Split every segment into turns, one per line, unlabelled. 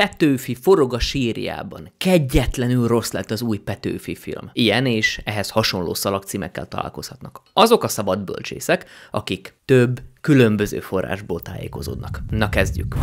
Petőfi forog a sírjában. Kegyetlenül rossz lett az új Petőfi film. Ilyen és ehhez hasonló szalagcímekkel találkozhatnak. Azok a szabad bölcsészek, akik több, különböző forrásból tájékozódnak. Na kezdjük!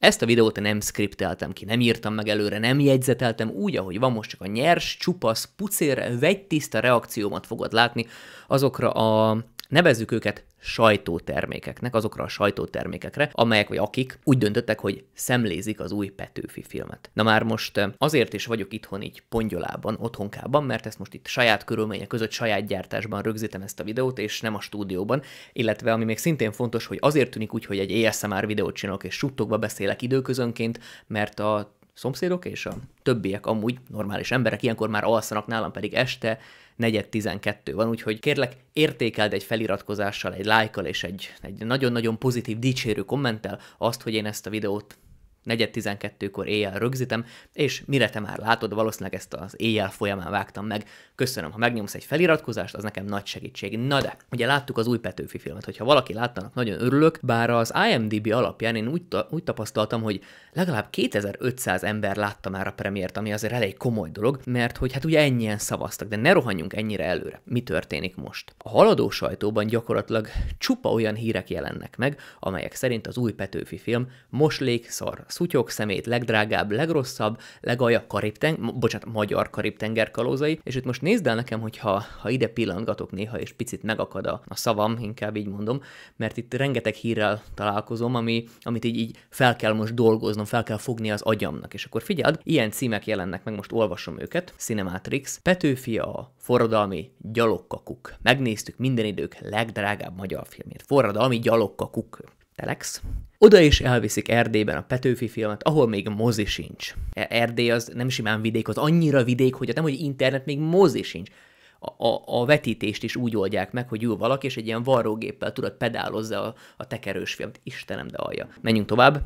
Ezt a videót nem skripteltem ki, nem írtam meg előre, nem jegyzeteltem, úgy, ahogy van most csak a nyers, csupasz, pucérre, tiszta reakciómat fogod látni azokra a Nevezzük őket sajtótermékeknek, azokra a sajtótermékekre, amelyek vagy akik úgy döntöttek, hogy szemlézik az új Petőfi filmet. Na már most eh, azért is vagyok itthon így pongyolában, otthonkában, mert ezt most itt saját körülmények között, saját gyártásban rögzítem ezt a videót, és nem a stúdióban, illetve ami még szintén fontos, hogy azért tűnik úgy, hogy egy ASMR videót csinálok és suttogva beszélek időközönként, mert a szomszédok és a többiek amúgy normális emberek, ilyenkor már alszanak, nálam pedig este negyed 12 van, úgyhogy kérlek értékeld egy feliratkozással, egy lájkkal és egy, egy nagyon-nagyon pozitív dicsérő kommenttel azt, hogy én ezt a videót 4.12-kor éjjel rögzítem, és mire te már látod, valószínűleg ezt az éjjel folyamán vágtam meg. Köszönöm, ha megnyomsz egy feliratkozást, az nekem nagy segítség. Na de, ugye láttuk az új Petőfi filmet, hogyha valaki láttanak, nagyon örülök, bár az IMDB alapján én úgy, ta- úgy tapasztaltam, hogy legalább 2500 ember látta már a premiért, ami azért elég komoly dolog, mert hogy hát ugye ennyien szavaztak, de ne rohanjunk ennyire előre. Mi történik most? A haladó sajtóban gyakorlatilag csupa olyan hírek jelennek meg, amelyek szerint az új Petőfi film moslék szar szutyok, szemét, legdrágább, legrosszabb, legalja karibteng, bocsánat, magyar karibtenger kalózai, és itt most nézd el nekem, hogy ha, ha ide pillangatok néha, és picit megakad a, a szavam, inkább így mondom, mert itt rengeteg hírrel találkozom, ami, amit így, így fel kell most dolgoznom, fel kell fogni az agyamnak, és akkor figyeld, ilyen címek jelennek meg, most olvasom őket, Cinematrix, Petőfia a forradalmi gyalogkakuk. Megnéztük minden idők legdrágább magyar filmét, forradalmi gyalogkakuk. Telex, oda is elviszik Erdélyben a Petőfi filmet, ahol még mozi sincs. E, Erdély az nem simán vidék, az annyira vidék, hogy hát nem, hogy internet, még mozi sincs. A, a, a vetítést is úgy oldják meg, hogy ül valaki, és egy ilyen varrógéppel tudod pedálozza a, a tekerős filmet. Istenem, de alja. Menjünk tovább.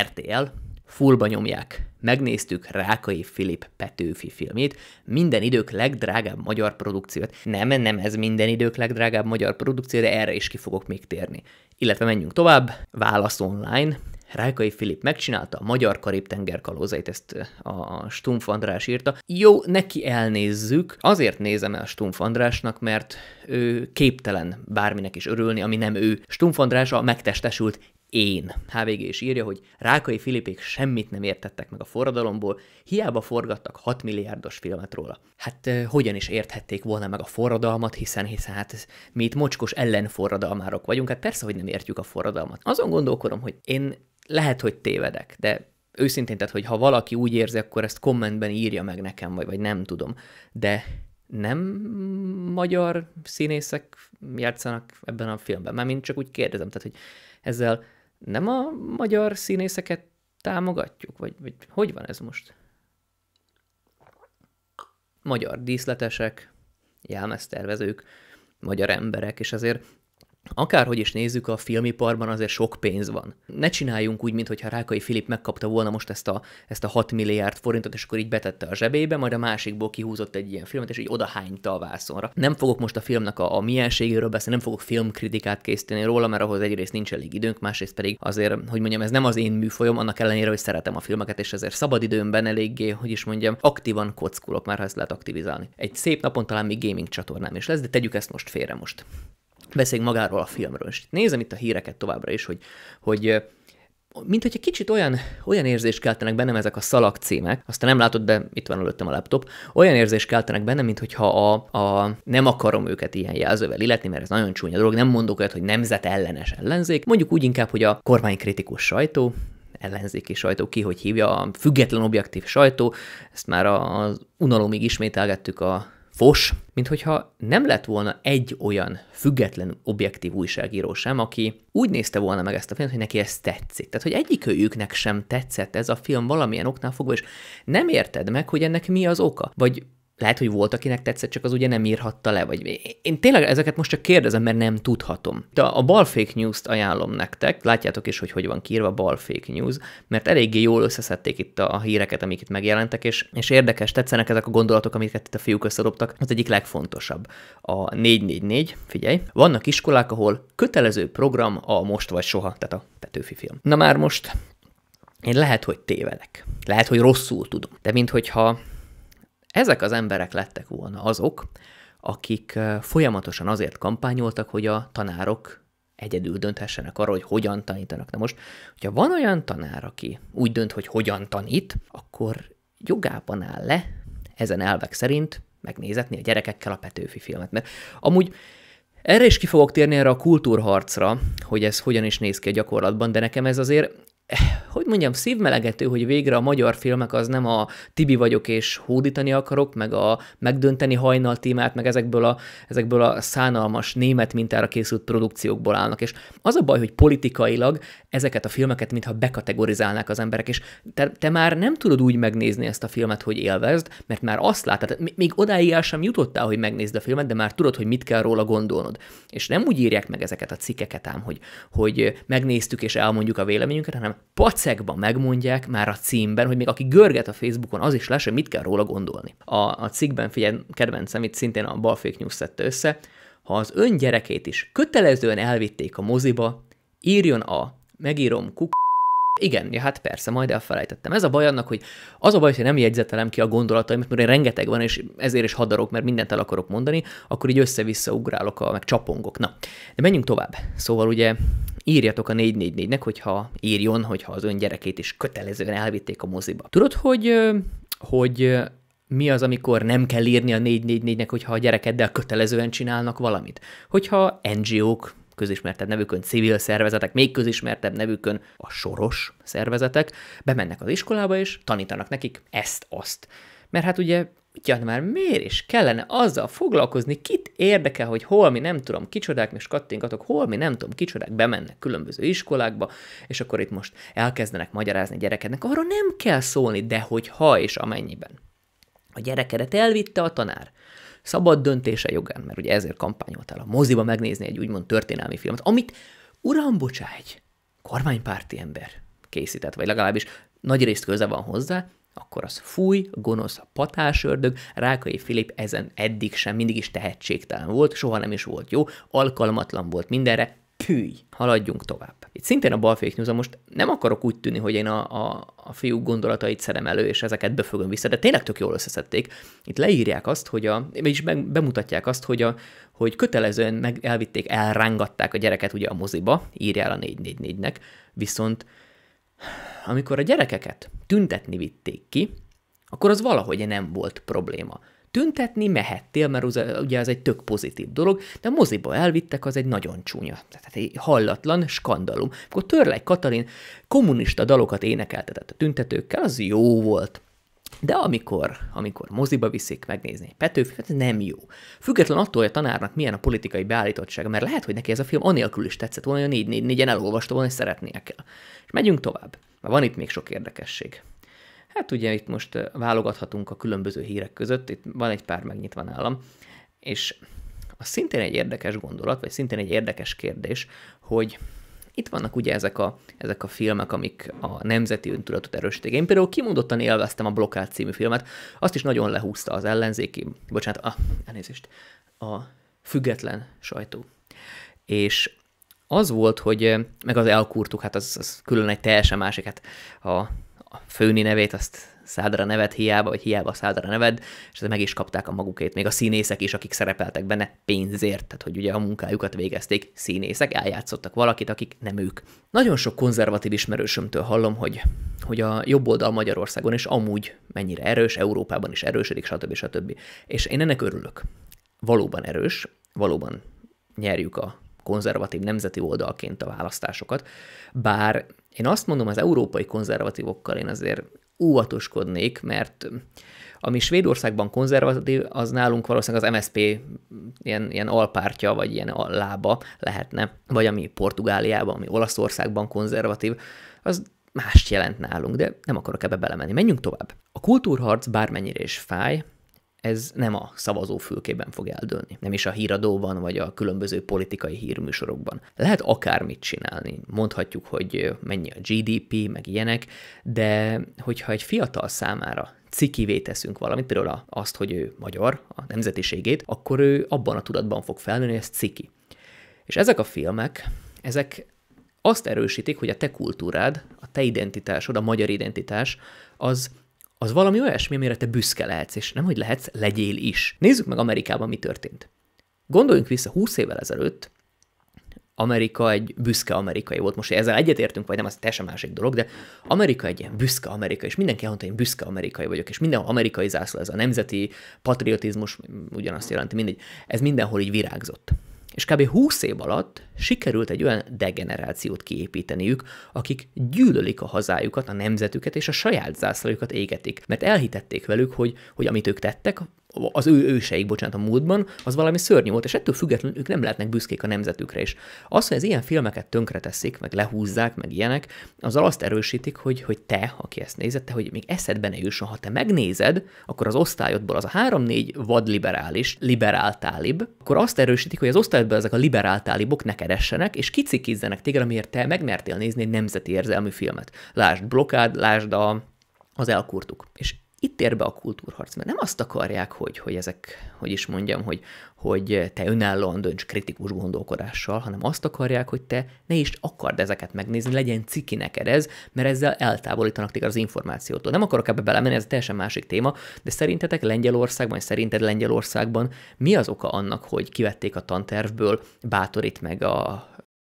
RTL, fullba nyomják. Megnéztük Rákai Filip Petőfi filmét, minden idők legdrágább magyar produkciót. Nem, nem ez minden idők legdrágább magyar produkció, de erre is ki fogok még térni. Illetve menjünk tovább, válasz online, Rákai Filip megcsinálta a Magyar Karib-tenger kalózait, ezt a Stumpf András írta. Jó, neki elnézzük. Azért nézem el Stumpf Andrásnak, mert ő képtelen bárminek is örülni, ami nem ő. Stumpf András a megtestesült én. HVG is írja, hogy Rákai Filipék semmit nem értettek meg a forradalomból, hiába forgattak 6 milliárdos filmet róla. Hát hogyan is érthették volna meg a forradalmat, hiszen, hiszen hát mi itt mocskos ellenforradalmárok vagyunk, hát persze, hogy nem értjük a forradalmat. Azon gondolkodom, hogy én lehet, hogy tévedek, de őszintén, tehát, hogy ha valaki úgy érzi, akkor ezt kommentben írja meg nekem, vagy, vagy nem tudom. De nem magyar színészek játszanak ebben a filmben? Már mind csak úgy kérdezem, tehát, hogy ezzel nem a magyar színészeket támogatjuk? Vagy, vagy hogy van ez most? Magyar díszletesek, jelmeztervezők, magyar emberek, és ezért Akárhogy is nézzük, a filmiparban azért sok pénz van. Ne csináljunk úgy, mintha Rákai Filip megkapta volna most ezt a, ezt a 6 milliárd forintot, és akkor így betette a zsebébe, majd a másikból kihúzott egy ilyen filmet, és így odahányta a vászonra. Nem fogok most a filmnek a, a mienségéről beszélni, nem fogok filmkritikát készíteni róla, mert ahhoz egyrészt nincs elég időnk, másrészt pedig azért, hogy mondjam, ez nem az én műfajom, annak ellenére, hogy szeretem a filmeket, és ezért szabadidőmben eléggé, hogy is mondjam, aktívan kockulok már, ha ezt lehet aktivizálni. Egy szép napon talán még gaming csatornám is lesz, de tegyük ezt most félre most beszéljünk magáról a filmről. És nézem itt a híreket továbbra is, hogy, hogy mint hogyha kicsit olyan, olyan érzést keltenek bennem ezek a címek, aztán nem látod, de itt van előttem a laptop, olyan érzést keltenek bennem, mint hogyha a, a, nem akarom őket ilyen jelzővel illetni, mert ez nagyon csúnya dolog, nem mondok olyat, hogy nemzet ellenes ellenzék, mondjuk úgy inkább, hogy a kormánykritikus sajtó, ellenzéki sajtó, ki hogy hívja, a független objektív sajtó, ezt már az unalomig ismételgettük a fos, mint hogyha nem lett volna egy olyan független objektív újságíró sem, aki úgy nézte volna meg ezt a filmet, hogy neki ez tetszik. Tehát, hogy egyikőjüknek sem tetszett ez a film valamilyen oknál fogva, és nem érted meg, hogy ennek mi az oka. Vagy lehet, hogy volt, akinek tetszett, csak az ugye nem írhatta le, vagy én tényleg ezeket most csak kérdezem, mert nem tudhatom. De a bal fake news-t ajánlom nektek, látjátok is, hogy hogy van kiírva bal fake news, mert eléggé jól összeszedték itt a híreket, amiket megjelentek, és, és érdekes, tetszenek ezek a gondolatok, amiket itt a fiúk összedobtak. Az egyik legfontosabb. A 444, figyelj, vannak iskolák, ahol kötelező program a most vagy soha, tehát a Petőfi film. Na már most én lehet, hogy tévedek. Lehet, hogy rosszul tudom. De minthogyha ezek az emberek lettek volna azok, akik folyamatosan azért kampányoltak, hogy a tanárok egyedül dönthessenek arra, hogy hogyan tanítanak. Na most, hogyha van olyan tanár, aki úgy dönt, hogy hogyan tanít, akkor jogában áll le ezen elvek szerint megnézetni a gyerekekkel a Petőfi filmet. Mert amúgy erre is ki fogok térni erre a kultúrharcra, hogy ez hogyan is néz ki a gyakorlatban, de nekem ez azért eh, hogy mondjam, szívmelegető, hogy végre a magyar filmek az nem a Tibi vagyok és hódítani akarok, meg a megdönteni hajnal témát, meg ezekből a, ezekből a szánalmas német mintára készült produkciókból állnak. És az a baj, hogy politikailag ezeket a filmeket mintha bekategorizálnák az emberek, és te, te már nem tudod úgy megnézni ezt a filmet, hogy élvezd, mert már azt látod, még odáig el sem jutottál, hogy megnézd a filmet, de már tudod, hogy mit kell róla gondolnod. És nem úgy írják meg ezeket a cikkeket ám, hogy, hogy megnéztük és elmondjuk a véleményünket, hanem pac macekban megmondják már a címben, hogy még aki görget a Facebookon, az is lesz, hogy mit kell róla gondolni. A, a cikkben, figyelj, kedvencem, itt szintén a Balfék News szedte össze, ha az ön gyerekét is kötelezően elvitték a moziba, írjon a, megírom, kuk igen, ja, hát persze, majd elfelejtettem. Ez a baj annak, hogy az a baj, hogy nem jegyzetelem ki a gondolataimat, mert én rengeteg van, és ezért is hadarok, mert mindent el akarok mondani, akkor így össze-vissza ugrálok, a, meg csapongok. Na, de menjünk tovább. Szóval ugye írjatok a 444-nek, hogyha írjon, hogyha az ön gyerekét is kötelezően elvitték a moziba. Tudod, hogy, hogy mi az, amikor nem kell írni a 444-nek, hogyha a gyerekeddel kötelezően csinálnak valamit? Hogyha NGO-k közismertebb nevükön civil szervezetek, még közismertebb nevükön a soros szervezetek, bemennek az iskolába és tanítanak nekik ezt-azt. Mert hát ugye ugyan már miért is kellene azzal foglalkozni, kit érdekel, hogy holmi nem tudom kicsodák, és kattingatok, holmi nem tudom kicsodák bemennek különböző iskolákba, és akkor itt most elkezdenek magyarázni gyerekednek, arra nem kell szólni, de hogy ha és amennyiben. A gyerekedet elvitte a tanár szabad döntése jogán, mert ugye ezért kampányoltál a moziba megnézni egy úgymond történelmi filmet, amit uram bocsáj, kormánypárti ember készített, vagy legalábbis nagy részt köze van hozzá, akkor az fúj, gonosz a ördög Rákai Filip ezen eddig sem mindig is tehetségtelen volt, soha nem is volt jó, alkalmatlan volt mindenre, pűj, haladjunk tovább itt szintén a balfék news most nem akarok úgy tűnni, hogy én a, a, a fiú gondolatait szerem elő, és ezeket befogom vissza, de tényleg tök jól összeszedték. Itt leírják azt, hogy a, és bemutatják azt, hogy, a, hogy kötelezően meg elvitték, elrángatták a gyereket ugye a moziba, írjál a 444-nek, viszont amikor a gyerekeket tüntetni vitték ki, akkor az valahogy nem volt probléma tüntetni mehettél, mert az, ugye ez egy tök pozitív dolog, de a moziba elvittek, az egy nagyon csúnya, tehát egy hallatlan skandalum. Akkor Törlej Katalin kommunista dalokat énekeltetett a tüntetőkkel, az jó volt. De amikor, amikor moziba viszik megnézni egy Petőfi, hát ez nem jó. Független attól, hogy a tanárnak milyen a politikai beállítottsága, mert lehet, hogy neki ez a film anélkül is tetszett volna, hogy a 4 en elolvasta volna, hogy szeretnék el. És megyünk tovább, mert van itt még sok érdekesség. Hát ugye itt most válogathatunk a különböző hírek között, itt van egy pár megnyitva nálam, és az szintén egy érdekes gondolat, vagy szintén egy érdekes kérdés, hogy itt vannak ugye ezek a, ezek a filmek, amik a nemzeti öntudatot erősítik. Én például kimondottan élveztem a Blokkád című filmet, azt is nagyon lehúzta az ellenzéki, bocsánat, a, ah, elnézést, a független sajtó. És az volt, hogy meg az elkurtuk, hát az, az külön egy teljesen másik, hát a a főni nevét, azt szádra nevet hiába, vagy hiába szádra neved, és meg is kapták a magukét, még a színészek is, akik szerepeltek benne pénzért, tehát hogy ugye a munkájukat végezték színészek, eljátszottak valakit, akik nem ők. Nagyon sok konzervatív ismerősömtől hallom, hogy, hogy a jobb oldal Magyarországon is amúgy mennyire erős, Európában is erősödik, stb. stb. És én ennek örülök. Valóban erős, valóban nyerjük a konzervatív nemzeti oldalként a választásokat, bár én azt mondom, az európai konzervatívokkal én azért óvatoskodnék, mert ami Svédországban konzervatív, az nálunk valószínűleg az MSP ilyen, ilyen alpártja vagy ilyen lába lehetne, vagy ami Portugáliában, ami Olaszországban konzervatív, az mást jelent nálunk, de nem akarok ebbe belemenni. Menjünk tovább. A kultúrharc bármennyire is fáj, ez nem a szavazófülkében fog eldőlni, nem is a híradóban vagy a különböző politikai hírműsorokban. Lehet akármit csinálni, mondhatjuk, hogy mennyi a GDP, meg ilyenek, de hogyha egy fiatal számára cikivé teszünk valamit, például azt, hogy ő magyar, a nemzetiségét, akkor ő abban a tudatban fog felnőni, hogy ez ciki. És ezek a filmek, ezek azt erősítik, hogy a te kultúrád, a te identitásod, a magyar identitás, az az valami olyasmi, amire te büszke lehetsz, és nem, hogy lehetsz, legyél is. Nézzük meg Amerikában, mi történt. Gondoljunk vissza 20 évvel ezelőtt, Amerika egy büszke amerikai volt. Most ezzel egyetértünk, vagy nem, az teljesen másik dolog, de Amerika egy ilyen büszke Amerikai és mindenki elmondta, hogy én büszke amerikai vagyok, és minden amerikai zászló, ez a nemzeti patriotizmus ugyanazt jelenti, mindegy. Ez mindenhol így virágzott és kb. 20 év alatt sikerült egy olyan degenerációt kiépíteniük, akik gyűlölik a hazájukat, a nemzetüket és a saját zászlajukat égetik, mert elhitették velük, hogy, hogy amit ők tettek, az ő őseik, bocsánat, a múltban, az valami szörnyű volt, és ettől függetlenül ők nem lehetnek büszkék a nemzetükre is. Az, hogy az ilyen filmeket tönkreteszik, meg lehúzzák, meg ilyenek, azzal azt erősítik, hogy, hogy te, aki ezt nézed, te, hogy még eszedbe ne jusson, ha te megnézed, akkor az osztályodból az a három-négy liberális, liberáltálib, akkor azt erősítik, hogy az osztályodból ezek a liberáltálibok neked keressenek, és kicikizzenek téged, amiért te megmertél nézni egy nemzeti érzelmű filmet. Lásd blokád, lásd a az elkurtuk. És itt ér be a kultúrharc, mert nem azt akarják, hogy, hogy ezek, hogy is mondjam, hogy, hogy te önállóan dönts kritikus gondolkodással, hanem azt akarják, hogy te ne is akard ezeket megnézni, legyen ciki neked ez, mert ezzel eltávolítanak téged az információtól. Nem akarok ebbe belemenni, ez teljesen másik téma, de szerintetek Lengyelországban, szerinted Lengyelországban mi az oka annak, hogy kivették a tantervből bátorít meg a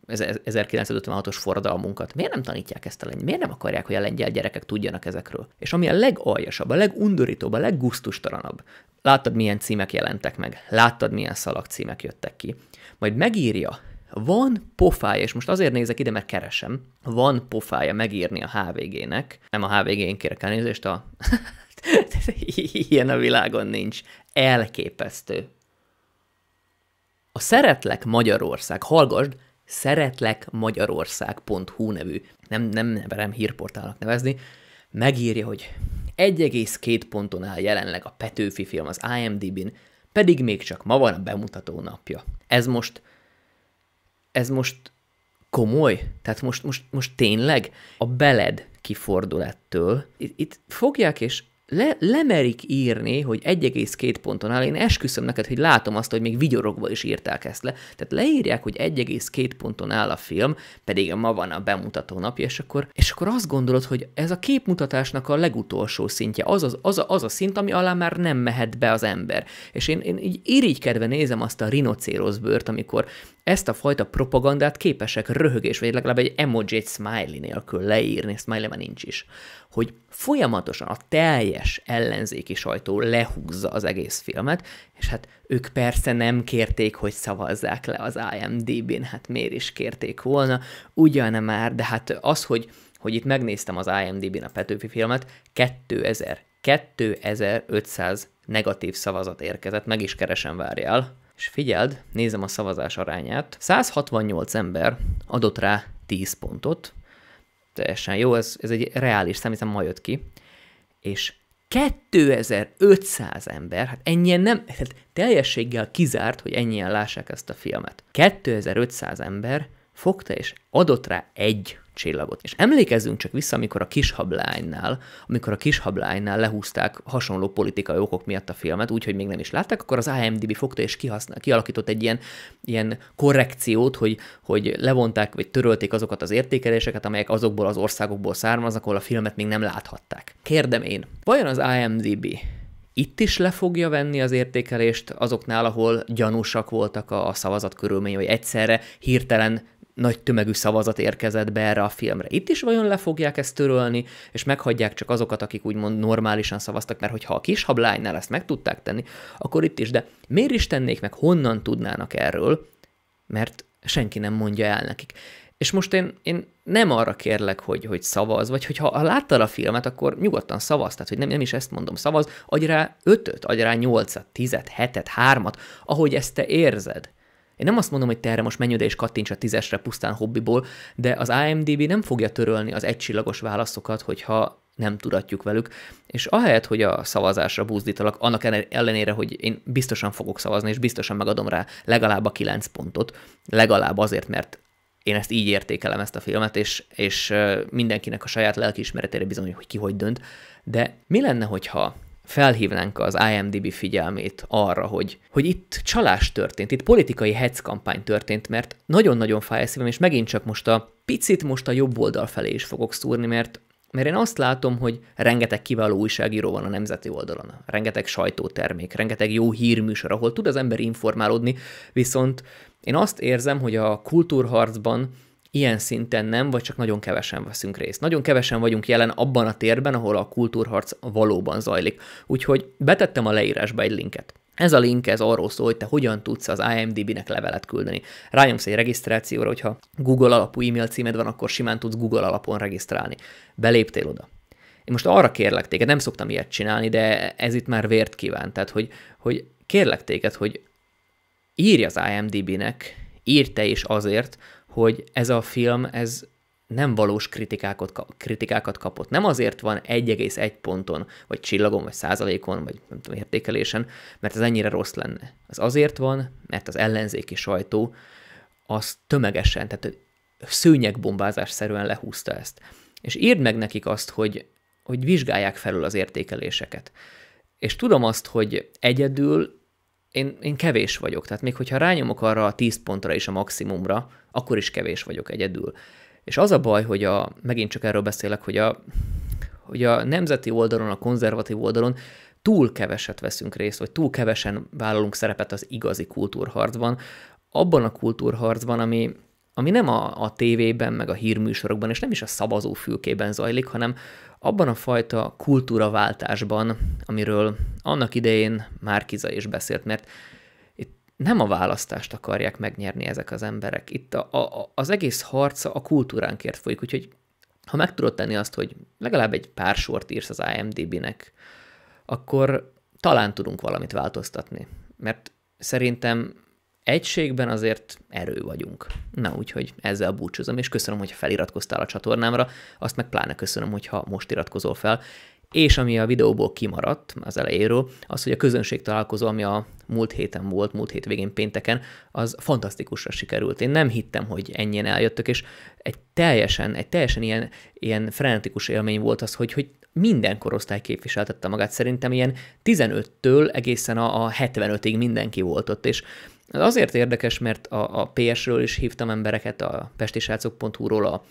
1956-os forradalmunkat. Miért nem tanítják ezt a lengyel? Miért nem akarják, hogy a lengyel gyerekek tudjanak ezekről? És ami a legaljasabb, a legundorítóbb, a leggusztustalanabb. Láttad, milyen címek jelentek meg, láttad, milyen szalagcímek jöttek ki. Majd megírja, van pofája, és most azért nézek ide, mert keresem, van pofája megírni a HVG-nek, nem a HVG-én kérek elnézést, a... ilyen a világon nincs. Elképesztő. A Szeretlek Magyarország, hallgasd, szeretlekmagyarország.hu nevű, nem, nem, nem hírportálnak nevezni, megírja, hogy 1,2 ponton áll jelenleg a Petőfi film az IMDb-n, pedig még csak ma van a bemutató napja. Ez most, ez most komoly? Tehát most, most, most tényleg a beled kifordul ettől. Itt, itt fogják és le, lemerik írni, hogy 1,2 ponton áll, én esküszöm neked, hogy látom azt, hogy még vigyorogva is írták ezt le. Tehát leírják, hogy 1,2 ponton áll a film, pedig ma van a bemutató napja, és akkor, és akkor azt gondolod, hogy ez a képmutatásnak a legutolsó szintje, az, az, az, a, az a szint, ami alá már nem mehet be az ember. És én, én így irigykedve nézem azt a rinocéroszbőrt, amikor ezt a fajta propagandát képesek röhögés, vagy legalább egy emoji, egy smiley nélkül leírni, smiley már nincs is, hogy folyamatosan a teljes ellenzéki sajtó lehúzza az egész filmet, és hát ők persze nem kérték, hogy szavazzák le az IMDb-n, hát miért is kérték volna, ugyan már, de hát az, hogy hogy itt megnéztem az IMDb-n a Petőfi filmet, 2000, 2500 negatív szavazat érkezett, meg is keresem, várjál. És figyeld, nézem a szavazás arányát. 168 ember adott rá 10 pontot. Teljesen jó, ez, ez egy reális szám, hiszen ma jött ki. És 2500 ember, hát ennyien nem, tehát teljességgel kizárt, hogy ennyien lássák ezt a filmet. 2500 ember fogta és adott rá egy csillagot. És emlékezzünk csak vissza, amikor a hablánynál, amikor a hablánynál lehúzták hasonló politikai okok miatt a filmet, úgyhogy még nem is látták, akkor az IMDb fogta és kihasznál, kialakított egy ilyen, ilyen korrekciót, hogy, hogy levonták vagy törölték azokat az értékeléseket, amelyek azokból az országokból származnak, ahol a filmet még nem láthatták. Kérdem én, vajon az IMDb itt is le fogja venni az értékelést azoknál, ahol gyanúsak voltak a, a szavazat körülmény, vagy egyszerre hirtelen nagy tömegű szavazat érkezett be erre a filmre. Itt is vajon le fogják ezt törölni, és meghagyják csak azokat, akik úgymond normálisan szavaztak, mert hogyha a kis hablánynál ezt meg tudták tenni, akkor itt is, de miért is tennék meg, honnan tudnának erről, mert senki nem mondja el nekik. És most én, én nem arra kérlek, hogy, hogy szavaz, vagy hogy ha, ha láttad a filmet, akkor nyugodtan szavaz, tehát hogy nem, nem is ezt mondom, szavaz, adj rá ötöt, adj rá nyolcat, tizet, hetet, hármat, ahogy ezt te érzed. Én nem azt mondom, hogy te erre most menj oda és kattints a tízesre pusztán hobbiból, de az IMDB nem fogja törölni az egycsillagos válaszokat, hogyha nem tudatjuk velük, és ahelyett, hogy a szavazásra búzdítalak, annak ellenére, hogy én biztosan fogok szavazni, és biztosan megadom rá legalább a kilenc pontot, legalább azért, mert én ezt így értékelem ezt a filmet, és, és mindenkinek a saját lelkiismeretére bizony, hogy ki hogy dönt, de mi lenne, hogyha felhívnánk az IMDB figyelmét arra, hogy, hogy itt csalás történt, itt politikai hetszkampány történt, mert nagyon-nagyon fáj a szívem, és megint csak most a picit most a jobb oldal felé is fogok szúrni, mert mert én azt látom, hogy rengeteg kiváló újságíró van a nemzeti oldalon, rengeteg sajtótermék, rengeteg jó hírműsor, ahol tud az ember informálódni, viszont én azt érzem, hogy a kultúrharcban ilyen szinten nem, vagy csak nagyon kevesen veszünk részt. Nagyon kevesen vagyunk jelen abban a térben, ahol a kultúrharc valóban zajlik. Úgyhogy betettem a leírásba egy linket. Ez a link ez arról szól, hogy te hogyan tudsz az IMDB-nek levelet küldeni. Rájössz egy regisztrációra, hogyha Google alapú e-mail címed van, akkor simán tudsz Google alapon regisztrálni. Beléptél oda. Én most arra kérlek téged, nem szoktam ilyet csinálni, de ez itt már vért kíván. Tehát, hogy, hogy kérlek téged, hogy írj az IMDB-nek, írj te is azért, hogy ez a film, ez nem valós kritikákat, kritikákat kapott. Nem azért van 1,1 ponton, vagy csillagon, vagy százalékon, vagy nem tudom, értékelésen, mert ez ennyire rossz lenne. Az azért van, mert az ellenzéki sajtó az tömegesen, tehát szőnyegbombázás szerűen lehúzta ezt. És írd meg nekik azt, hogy, hogy vizsgálják felül az értékeléseket. És tudom azt, hogy egyedül én, én kevés vagyok. Tehát még hogyha rányomok arra a 10 pontra és a maximumra, akkor is kevés vagyok egyedül. És az a baj, hogy a, megint csak erről beszélek, hogy a, hogy a nemzeti oldalon, a konzervatív oldalon túl keveset veszünk részt, vagy túl kevesen vállalunk szerepet az igazi kultúrharcban, abban a kultúrharcban, ami, ami nem a, a tévében, meg a hírműsorokban, és nem is a szavazófülkében zajlik, hanem abban a fajta kultúraváltásban, amiről annak idején Márkiza is beszélt, mert itt nem a választást akarják megnyerni ezek az emberek. Itt a, a, az egész harca a kultúránkért folyik, úgyhogy ha meg tudod tenni azt, hogy legalább egy pár sort írsz az IMDB-nek, akkor talán tudunk valamit változtatni. Mert szerintem egységben azért erő vagyunk. Na, úgyhogy ezzel búcsúzom, és köszönöm, hogyha feliratkoztál a csatornámra, azt meg pláne köszönöm, hogyha most iratkozol fel. És ami a videóból kimaradt az elejéről, az, hogy a közönség találkozó, ami a múlt héten volt, múlt végén pénteken, az fantasztikusra sikerült. Én nem hittem, hogy ennyien eljöttök, és egy teljesen, egy teljesen ilyen, ilyen frenetikus élmény volt az, hogy, hogy minden korosztály képviseltette magát. Szerintem ilyen 15-től egészen a, a 75-ig mindenki volt ott, és ez azért érdekes, mert a, a PS-ről is hívtam embereket, a pestisrácok.hu-ról, a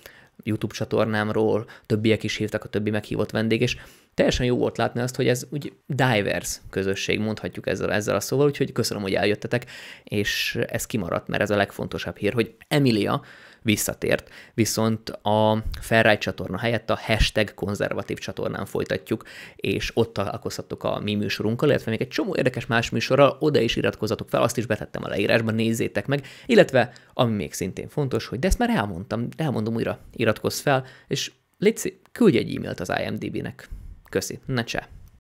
YouTube csatornámról, többiek is hívtak, a többi meghívott vendég, és teljesen jó volt látni azt, hogy ez úgy divers közösség, mondhatjuk ezzel, ezzel a szóval, úgyhogy köszönöm, hogy eljöttetek, és ez kimaradt, mert ez a legfontosabb hír, hogy Emilia, visszatért, viszont a Ferrari csatorna helyett a hashtag konzervatív csatornán folytatjuk, és ott találkozhatok a mi műsorunkkal, illetve még egy csomó érdekes más műsorral, oda is iratkozatok fel, azt is betettem a leírásban, nézzétek meg, illetve ami még szintén fontos, hogy de ezt már elmondtam, elmondom újra, iratkozz fel, és légy küldj egy e-mailt az IMDB-nek. Köszi, ne cseh!